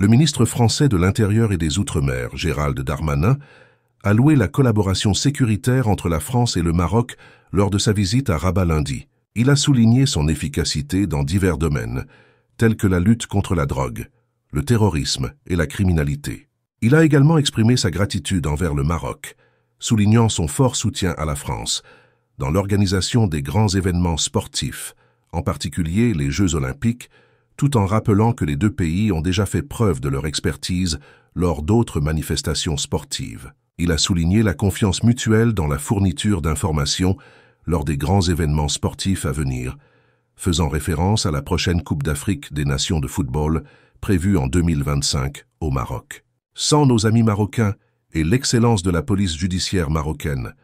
le ministre français de l'Intérieur et des Outre-mer, Gérald Darmanin, a loué la collaboration sécuritaire entre la France et le Maroc lors de sa visite à Rabat lundi. Il a souligné son efficacité dans divers domaines, tels que la lutte contre la drogue, le terrorisme et la criminalité. Il a également exprimé sa gratitude envers le Maroc, soulignant son fort soutien à la France dans l'organisation des grands événements sportifs, en particulier les Jeux olympiques, tout en rappelant que les deux pays ont déjà fait preuve de leur expertise lors d'autres manifestations sportives. Il a souligné la confiance mutuelle dans la fourniture d'informations lors des grands événements sportifs à venir, faisant référence à la prochaine Coupe d'Afrique des Nations de football prévue en 2025 au Maroc. Sans nos amis marocains et l'excellence de la police judiciaire marocaine,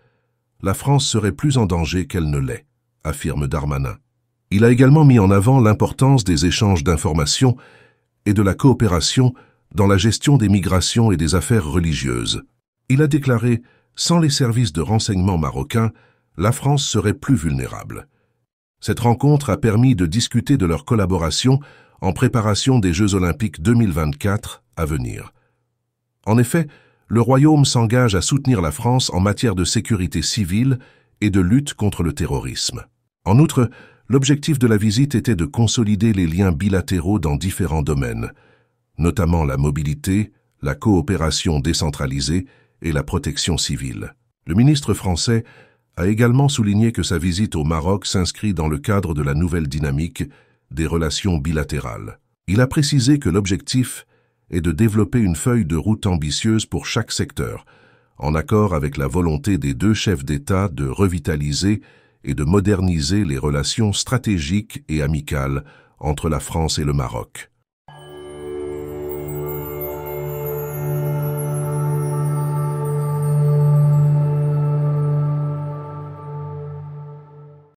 la France serait plus en danger qu'elle ne l'est, affirme Darmanin. Il a également mis en avant l'importance des échanges d'informations et de la coopération dans la gestion des migrations et des affaires religieuses. Il a déclaré « Sans les services de renseignement marocains, la France serait plus vulnérable ». Cette rencontre a permis de discuter de leur collaboration en préparation des Jeux olympiques 2024 à venir. En effet, le Royaume s'engage à soutenir la France en matière de sécurité civile et de lutte contre le terrorisme. En outre, l'objectif de la visite était de consolider les liens bilatéraux dans différents domaines, notamment la mobilité, la coopération décentralisée et la protection civile. Le ministre français a également souligné que sa visite au Maroc s'inscrit dans le cadre de la nouvelle dynamique des relations bilatérales. Il a précisé que l'objectif est de développer une feuille de route ambitieuse pour chaque secteur, en accord avec la volonté des deux chefs d'État de revitaliser et de moderniser les relations stratégiques et amicales entre la France et le Maroc.